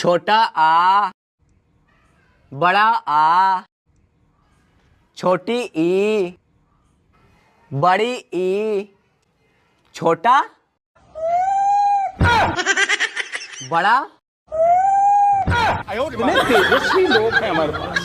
छोटा आ बड़ा आ छोटी ई बड़ी ई छोटा बड़ा इतने तेजस्वी लोग हैं हमारे पास